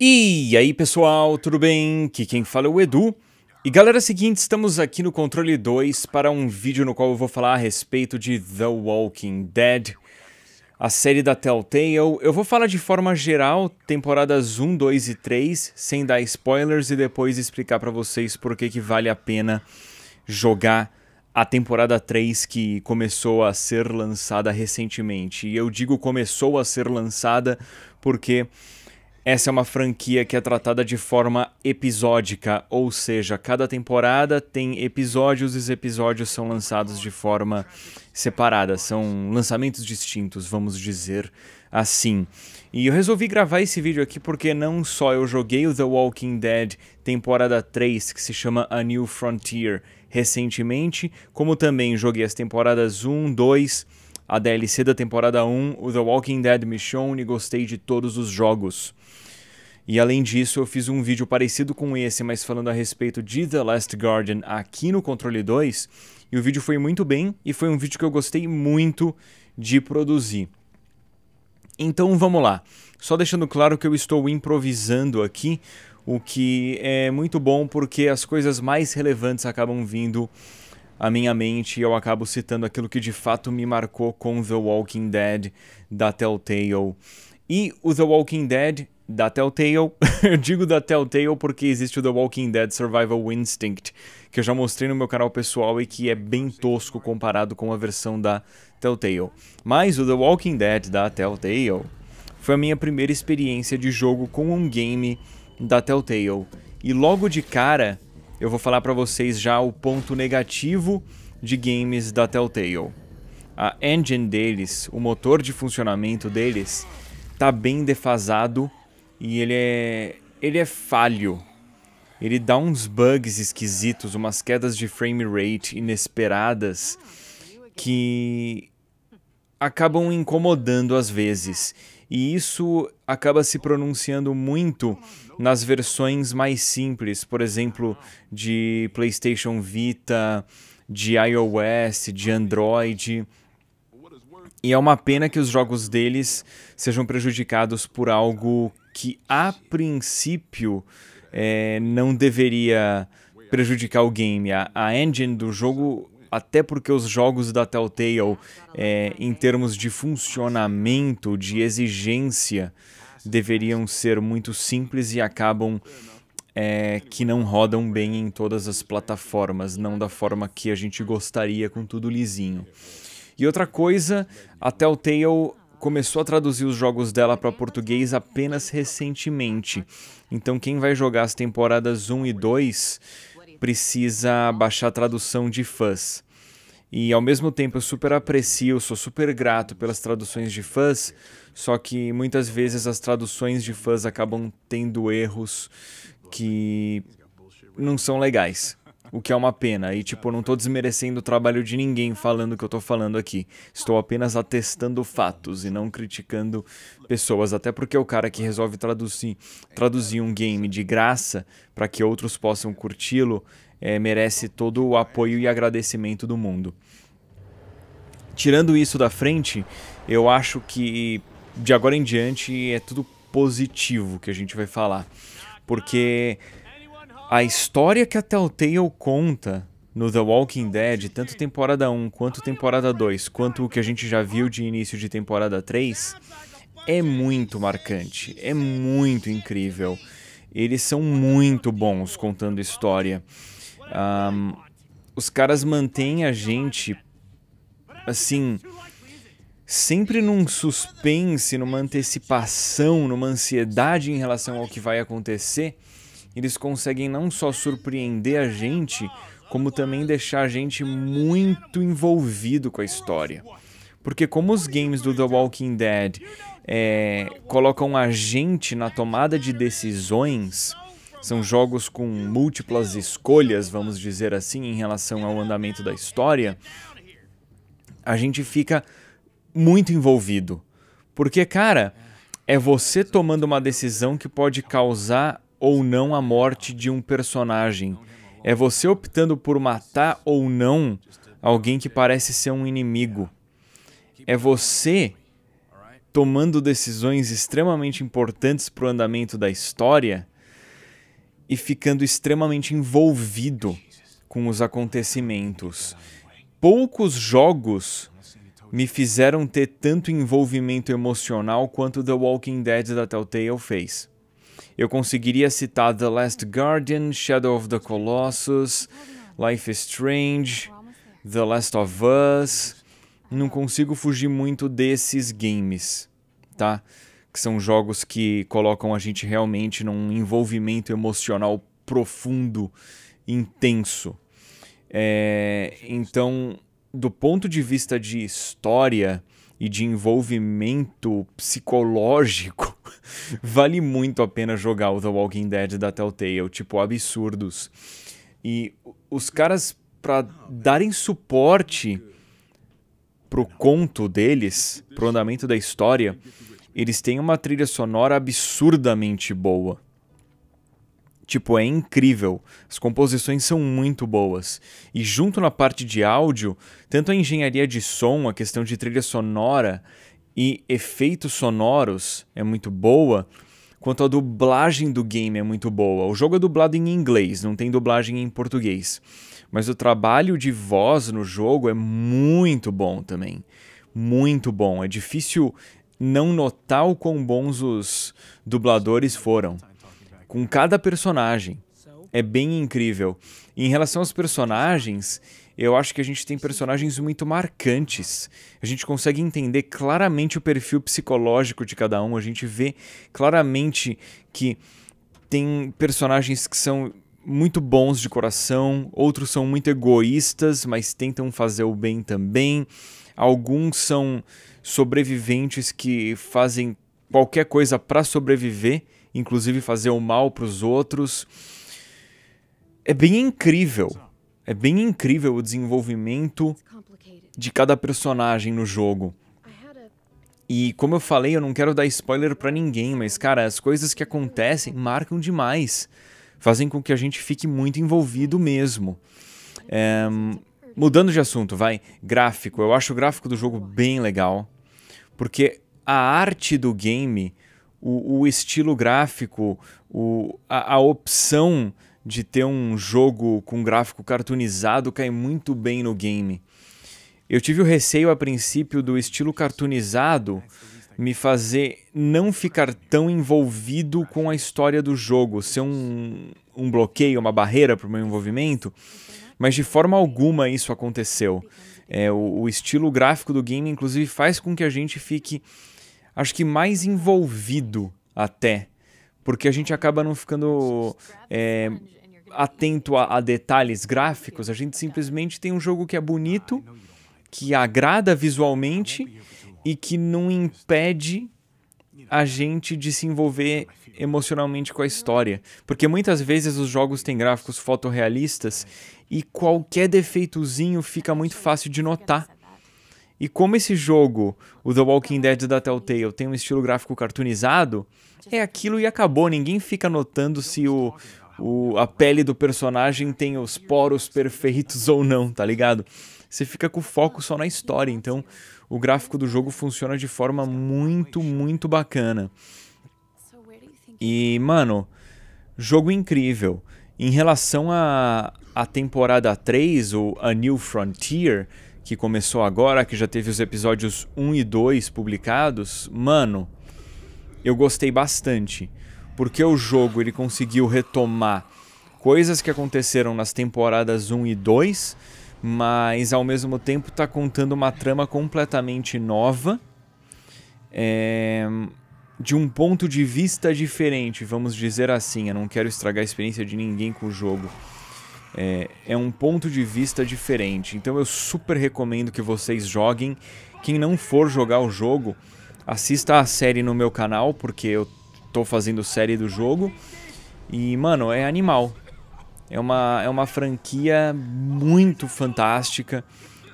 E aí pessoal, tudo bem? Aqui quem fala é o Edu. E galera, é seguinte, estamos aqui no Controle 2 para um vídeo no qual eu vou falar a respeito de The Walking Dead, a série da Telltale. Eu vou falar de forma geral, temporadas 1, 2 e 3, sem dar spoilers e depois explicar para vocês por que, que vale a pena jogar a temporada 3 que começou a ser lançada recentemente. E eu digo começou a ser lançada porque essa é uma franquia que é tratada de forma episódica, ou seja, cada temporada tem episódios e os episódios são lançados de forma separada, são lançamentos distintos, vamos dizer assim. E eu resolvi gravar esse vídeo aqui porque não só eu joguei o The Walking Dead temporada 3, que se chama A New Frontier, recentemente, como também joguei as temporadas 1, 2, a DLC da temporada 1, o The Walking Dead Michonne e gostei de todos os jogos. E além disso, eu fiz um vídeo parecido com esse, mas falando a respeito de The Last Guardian aqui no Controle 2. E o vídeo foi muito bem e foi um vídeo que eu gostei muito de produzir. Então vamos lá. Só deixando claro que eu estou improvisando aqui, o que é muito bom porque as coisas mais relevantes acabam vindo à minha mente e eu acabo citando aquilo que de fato me marcou com The Walking Dead da Telltale. E o The Walking Dead da Telltale. eu digo da Telltale porque existe o The Walking Dead Survival Instinct, que eu já mostrei no meu canal pessoal e que é bem tosco comparado com a versão da Telltale. Mas o The Walking Dead da Telltale foi a minha primeira experiência de jogo com um game da Telltale. E logo de cara, eu vou falar para vocês já o ponto negativo de games da Telltale. A engine deles, o motor de funcionamento deles, tá bem defasado e ele é. Ele é falho. Ele dá uns bugs esquisitos, umas quedas de frame rate inesperadas que acabam incomodando às vezes. E isso acaba se pronunciando muito nas versões mais simples, por exemplo, de PlayStation Vita, de iOS, de Android. E é uma pena que os jogos deles sejam prejudicados por algo que, a princípio, é, não deveria prejudicar o game. A, a, engine do jogo, até porque os jogos da Telltale, é, em termos de funcionamento, de exigência, deveriam ser muito simples e acabam é, que não rodam bem em todas as plataformas, não da forma que a gente gostaria com tudo lisinho. E outra coisa, a Telltale começou a traduzir os jogos dela para português apenas recentemente. Então quem vai jogar as temporadas 1 e 2 precisa baixar a tradução de fãs. E ao mesmo tempo eu super aprecio, sou super grato pelas traduções de fãs, só que muitas vezes as traduções de fãs acabam tendo erros que não são legais. O que é uma pena. E, tipo, não tô desmerecendo o trabalho de ninguém falando o que eu tô falando aqui. Estou apenas atestando fatos e não criticando pessoas. Até porque o cara que resolve traduzir, traduzir um game de graça para que outros possam curti-lo é, merece todo o apoio e agradecimento do mundo. Tirando isso da frente, eu acho que de agora em diante é tudo positivo que a gente vai falar. Porque a história que a Telltale conta no The Walking Dead, tanto temporada 1 quanto temporada 2, quanto o que a gente já viu de início de temporada 3, é muito marcante, é muito incrível. Eles são muito bons contando história. Um, os caras mantêm a gente, assim, sempre num suspense, numa antecipação, numa ansiedade em relação ao que vai acontecer eles conseguem não só surpreender a gente, como também deixar a gente muito envolvido com a história. Porque como os games do The Walking Dead é, colocam a gente na tomada de decisões, são jogos com múltiplas escolhas, vamos dizer assim, em relação ao andamento da história, a gente fica muito envolvido. Porque, cara, é você tomando uma decisão que pode causar ou não a morte de um personagem. É você optando por matar ou não alguém que parece ser um inimigo. É você tomando decisões extremamente importantes para o andamento da história e ficando extremamente envolvido com os acontecimentos. Poucos jogos me fizeram ter tanto envolvimento emocional quanto The Walking Dead da Telltale fez. Eu conseguiria citar The Last Guardian, Shadow of the Colossus, Life is Strange, The Last of Us. Não consigo fugir muito desses games, tá? Que são jogos que colocam a gente realmente num envolvimento emocional profundo, intenso. É, então, do ponto de vista de história e de envolvimento psicológico vale muito a pena jogar o The Walking Dead da Telltale, tipo, absurdos. E os caras, para darem suporte pro conto deles, pro andamento da história, eles têm uma trilha sonora absurdamente boa. Tipo, é incrível. As composições são muito boas. E junto na parte de áudio, tanto a engenharia de som, a questão de trilha sonora e efeitos sonoros é muito boa, quanto a dublagem do game é muito boa. O jogo é dublado em inglês, não tem dublagem em português. Mas o trabalho de voz no jogo é muito bom também. Muito bom. É difícil não notar o quão bons os dubladores foram. Com cada personagem. É bem incrível. Em relação aos personagens, eu acho que a gente tem personagens muito marcantes. A gente consegue entender claramente o perfil psicológico de cada um, a gente vê claramente que tem personagens que são muito bons de coração, outros são muito egoístas, mas tentam fazer o bem também. Alguns são sobreviventes que fazem qualquer coisa para sobreviver, inclusive fazer o mal para os outros. É bem incrível é bem incrível o desenvolvimento de cada personagem no jogo. E como eu falei, eu não quero dar spoiler para ninguém, mas cara, as coisas que acontecem marcam demais. Fazem com que a gente fique muito envolvido mesmo. É, mudando de assunto, vai. Gráfico. Eu acho o gráfico do jogo bem legal. Porque a arte do game, o, o estilo gráfico, o, a, a opção de ter um jogo com gráfico cartoonizado cai muito bem no game. Eu tive o receio a princípio do estilo cartoonizado me fazer não ficar tão envolvido com a história do jogo, ser um, um bloqueio, uma barreira para o meu envolvimento, mas de forma alguma isso aconteceu. É, o, o estilo gráfico do game, inclusive, faz com que a gente fique, acho que, mais envolvido até, porque a gente acaba não ficando é, atento a, a detalhes gráficos, a gente simplesmente tem um jogo que é bonito, que agrada visualmente e que não impede a gente de se envolver emocionalmente com a história. Porque muitas vezes os jogos têm gráficos fotorrealistas e qualquer defeitozinho fica muito fácil de notar. E como esse jogo, o The Walking Dead da Telltale, tem um estilo gráfico cartoonizado, é aquilo e acabou. Ninguém fica notando se o, o, a pele do personagem tem os poros perfeitos ou não, tá ligado? Você fica com foco só na história, então o gráfico do jogo funciona de forma muito, muito bacana. E, mano, jogo incrível. Em relação à a, a, temporada 3, ou A New Frontier, que começou agora, que já teve os episódios 1 e 2 publicados, mano, eu gostei bastante porque o jogo ele conseguiu retomar coisas que aconteceram nas temporadas 1 e 2, mas ao mesmo tempo está contando uma trama completamente nova. É, de um ponto de vista diferente, vamos dizer assim. Eu não quero estragar a experiência de ninguém com o jogo. É, é, um ponto de vista diferente. Então eu super recomendo que vocês joguem. Quem não for jogar o jogo, assista a série no meu canal, porque eu tô fazendo série do jogo. E, mano, é animal. É uma, é uma franquia muito fantástica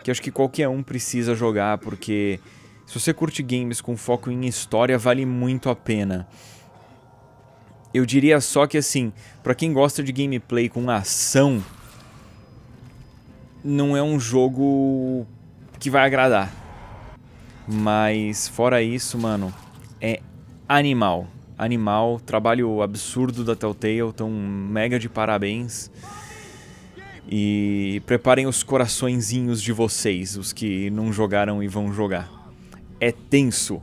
que acho que qualquer um precisa jogar, porque se você curte games com foco em história, vale muito a pena. Eu diria só que assim, para quem gosta de gameplay com ação, não é um jogo que vai agradar. Mas fora isso, mano, é animal animal, trabalho absurdo da Telltale, tão mega de parabéns. E preparem os coraçõezinhos de vocês, os que não jogaram e vão jogar. É tenso.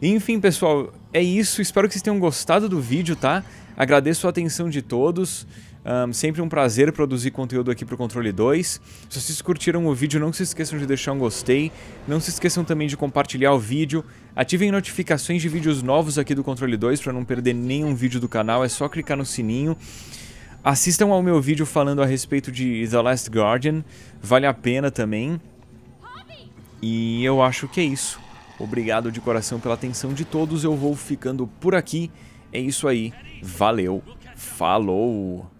Enfim, pessoal, é isso. Espero que vocês tenham gostado do vídeo, tá? Agradeço a atenção de todos. Um, sempre um prazer produzir conteúdo aqui para o Controle 2. Se vocês curtiram o vídeo, não se esqueçam de deixar um gostei. Não se esqueçam também de compartilhar o vídeo. Ativem notificações de vídeos novos aqui do Controle 2 para não perder nenhum vídeo do canal. É só clicar no sininho. Assistam ao meu vídeo falando a respeito de The Last Guardian. Vale a pena também. E eu acho que é isso. Obrigado de coração pela atenção de todos. Eu vou ficando por aqui. É isso aí. Valeu. Falou!